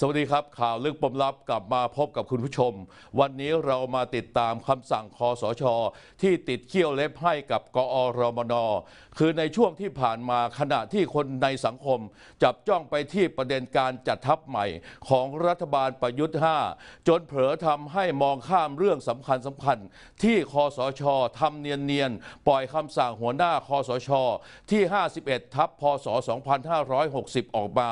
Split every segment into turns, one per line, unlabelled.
สวัสดีครับ ข่าวลึกปมลับกลับมาพบกับคุณผู้ชม วันนี้เรามาติดตามคำสั่งคอสช ที่ติดเขี้ยวเล็บให้กับกอรมน คือในช่วงที่ผ่านมาขณะที่คนในสังคม จับจ้องไปที่ประเด็นการจัดทัพใหม่ของรัฐบาลประยุทธ์ 5 จนเผลอทำให้มองข้ามเรื่องสำคัญสำคัญ ที่คอสชทำเนียน ๆ ปล่อยคำสั่งหัวหน้าคอสชที่ 51 ทับพศ2560 ออกมา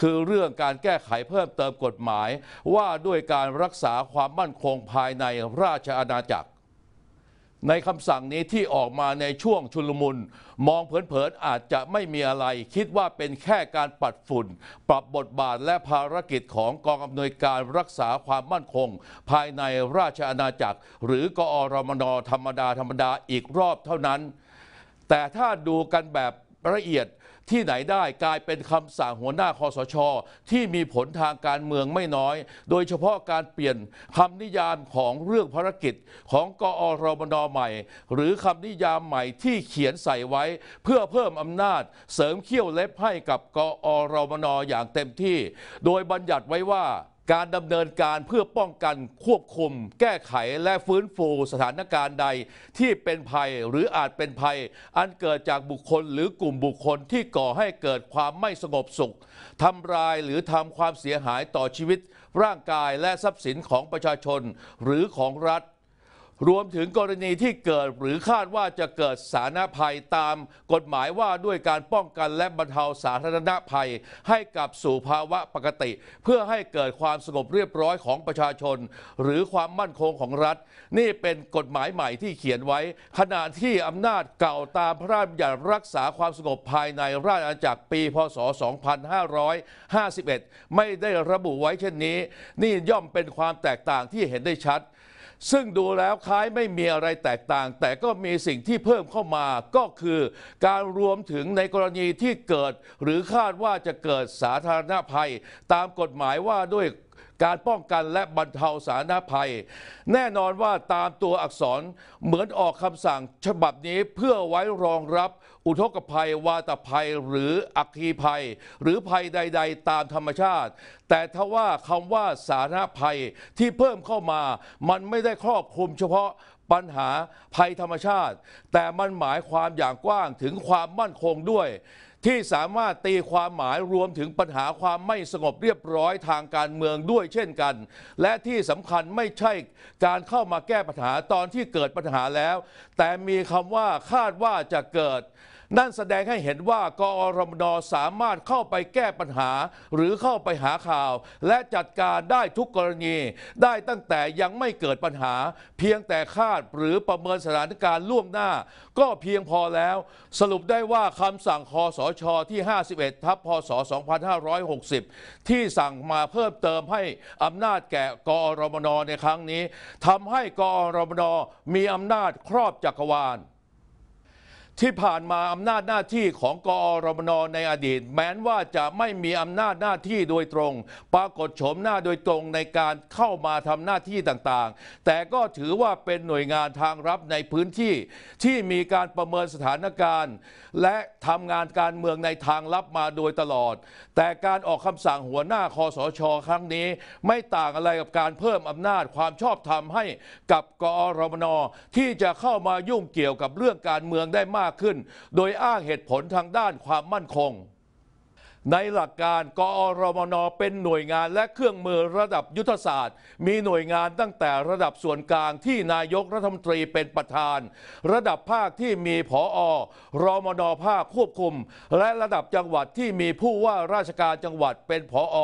คือเรื่องการแก้ไขเพิ่มพิ่มเติมกฎหมายว่าด้วยการรักษาความมั่นคงภายในราชอาณาจักร ในคำสั่งนี้ที่ออกมาในช่วงชุลมุนมองเผินๆอาจจะไม่มีอะไร คิดว่าเป็นแค่การปัดฝุ่น ปรับบทบาทและภารกิจของกองอำนวยการรักษาความมั่นคง ภายในราชอาณาจักร หรือกอรมนธรรมดาธรรมดาอีกรอบเท่านั้น แต่ถ้าดูกันแบบละเอียดที่ไหนได้กลายเป็นคำสั่งหัวหน้าคอสชที่มีผลทางการเมืองไม่น้อย โดยเฉพาะการเปลี่ยนคำนิยามของเรื่องภารกิจของกอรมน ใหม่ หรือคำนิยามใหม่ที่เขียนใส่ไว้เพื่อเพิ่มอำนาจเสริมเขี้ยวเล็บให้กับกอรมน อย่างเต็มที่ โดยบัญญัติไว้ว่าการดำเนินการเพื่อป้องกันควบคุม แก้ไขและฟื้นฟูสถานการณ์ใดที่เป็นภัยหรืออาจเป็นภัย อันเกิดจากบุคคล หรือกลุ่มบุคคลที่ก่อให้เกิดความไม่สงบสุขทำลายหรือทำความเสียหายต่อชีวิต ร่างกายและทรัพย์สินของประชาชน หรือของรัฐรวมถึงกรณีที่เกิดหรือคาดว่าจะเกิดสาธารณภัยตาม กฎหมายว่าด้วยการป้องกันและบรรเทาสาธารณภัย ให้กับสู่ภาวะปกติ เพื่อให้เกิดความสงบเรียบร้อยของประชาชน หรือความมั่นคงของรัฐ นี่เป็นกฎหมายใหม่ที่เขียนไว้ ขณะที่อำนาจเก่าตามพระราชบัญญัติรักษาความสงบภายในราชอาณาจักรปีพศ 2551 ไม่ได้ระบุไว้เช่นนี้ นี่ย่อมเป็นความแตกต่างที่เห็นได้ชัดซึ่งดูแล้วคล้ายไม่มีอะไรแตกต่าง แต่ก็มีสิ่งที่เพิ่มเข้ามา ก็คือการรวมถึงในกรณีที่เกิด หรือคาดว่าจะเกิดสาธารณภัย ตามกฎหมายว่าด้วยการป้องกันและบรรเทาสาธารณภัย แน่นอนว่าตามตัวอักษรเหมือนออกคำสั่งฉบับนี้เพื่อไว้รองรับอุทกภัยวาตภัยหรืออัคคีภัย หรือภัยใด ๆ ตามธรรมชาติ แต่ทว่าคำว่าสาธารณภัยที่เพิ่มเข้ามามันไม่ได้ครอบคลุมเฉพาะปัญหาภัยธรรมชาติ แต่มันหมายความอย่างกว้างถึงความมั่นคงด้วยที่สามารถตีความหมายรวมถึงปัญหาความไม่สงบเรียบร้อยทางการเมืองด้วยเช่นกัน และที่สำคัญไม่ใช่การเข้ามาแก้ปัญหาตอนที่เกิดปัญหาแล้ว แต่มีคำว่าคาดว่าจะเกิดนั่นแสดงให้เห็นว่า กอรมนสามารถเข้าไปแก้ปัญหา หรือเข้าไปหาข่าว และจัดการได้ทุกกรณี ได้ตั้งแต่ยังไม่เกิดปัญหา เพียงแต่คาดหรือประเมินสถานการณ์ล่วงหน้า ก็เพียงพอแล้ว สรุปได้ว่าคำสั่งคอสอชอที่ 51ทับพศ2560 ที่สั่งมาเพิ่มเติมให้อำนาจแก่กอรมนในครั้งนี้ทำให้กอรมนมีอำนาจครอบจักรวาลที่ผ่านมาอำนาจหน้าที่ของกอรมนในอดีตแม้นว่าจะไม่มีอำนาจหน้าที่โดยตรง ปรากฏโฉมหน้าโดยตรงในการเข้ามาทำหน้าที่ต่างๆ แต่ก็ถือว่าเป็นหน่วยงานทางรับในพื้นที่ ที่มีการประเมินสถานการณ์ และทำงานการเมืองในทางรับมาโดยตลอด แต่การออกคำสั่งหัวหน้าคอสช ครั้งนี้ไม่ต่างอะไรกับการเพิ่มอำนาจความชอบธรรมให้กับกอรมนที่จะเข้ามายุ่งเกี่ยวกับเรื่องการเมืองได้มากากขึ้นโดยอ้างเหตุผลทางด้านความมั่นคงในหลักการ กอรมน เป็นหน่วยงานและเครื่องมือระดับยุทธศาสตร์ มีหน่วยงานตั้งแต่ระดับส่วนกลางที่นายกรัฐมนตรีเป็นประธาน ระดับภาคที่มีผออรมนภาคควบคุม และระดับจังหวัดที่มีผู้ว่าราชการจังหวัดเป็นผออ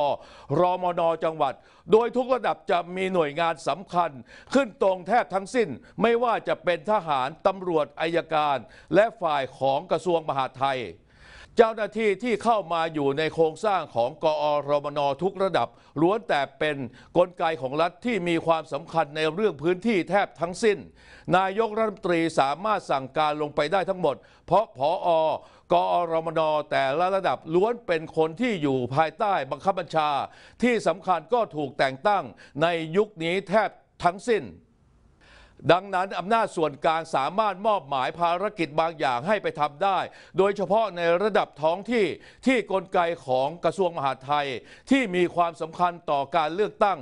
รมนจังหวัด โดยทุกระดับจะมีหน่วยงานสำคัญ ขึ้นตรงแทบทั้งสิ้นไม่ว่าจะเป็นทหารตำรวจอายการและฝ่ายของกระทรวงมหาดไทยเจ้าหน้าที่ที่เข้ามาอยู่ในโครงสร้างของกอรมนทุกระดับล้วนแต่เป็นนกลไกของรัฐที่มีความสำคัญในเรื่องพื้นที่แทบทั้งสิ้น นายกรัฐมนตรีสามารถสั่งการลงไปได้ทั้งหมด เพราะพออกอรมนแต่ละระดับล้วนเป็นคนที่อยู่ภายใต้บังคับบัญชา ที่สำคัญก็ถูกแต่งตั้งในยุคนี้แทบทั้งสิ้นดังนั้นอำนาจส่วนกลางสามารถมอบหมายภารกิจบางอย่างให้ไปทำได้ โดยเฉพาะในระดับท้องที่ที่กลไกของกระทรวงมหาดไทย ที่มีความสำคัญต่อการเลือกตั้ง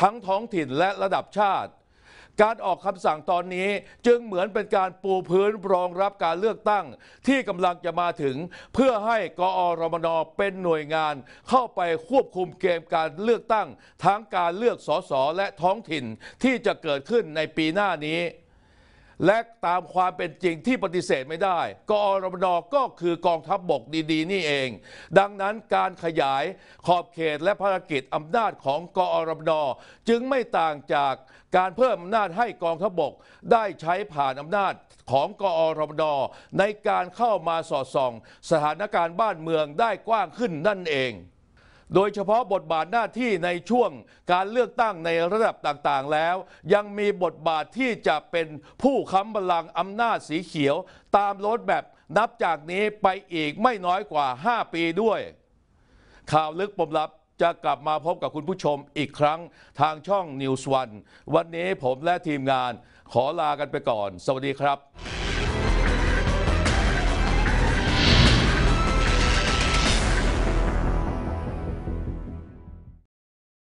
ทั้งท้องถิ่นและระดับชาติการออกคำสั่งตอนนี้จึงเหมือนเป็นการปูพื้นรองรับการเลือกตั้ง ที่กำลังจะมาถึง เพื่อให้กอรมนเป็นหน่วยงาน เข้าไปควบคุมเกมการเลือกตั้ง ทั้งการเลือกสสและท้องถิ่น ที่จะเกิดขึ้นในปีหน้านี้และตามความเป็นจริงที่ปฏิเสธไม่ได้ กอรมนก็คือกองทัพบบก ดี ๆ นี่เอง ดังนั้นการขยายขอบเขตและภารกิจอำนาจของกอรมนจึงไม่ต่างจากการเพิ่มอำนาจให้กองทัพบบกได้ใช้ผ่านอำนาจของกอรมนในการเข้ามาสอดส่อง สถานการณ์บ้านเมืองได้กว้างขึ้นนั่นเองโดยเฉพาะบทบาทหน้าที่ในช่วงการเลือกตั้งในระดับต่างๆ แล้ว ยังมีบทบาทที่จะเป็นผู้ค้ำบัลลังก์อำนาจสีเขียว ตามรถแบบนับจากนี้ไปอีกไม่น้อยกว่า 5 ปีด้วย ข่าวลึกปมลับจะกลับมาพบกับคุณผู้ชมอีกครั้งทางช่อง News One วันนี้ผมและทีมงานขอลากันไปก่อน สวัสดีครับ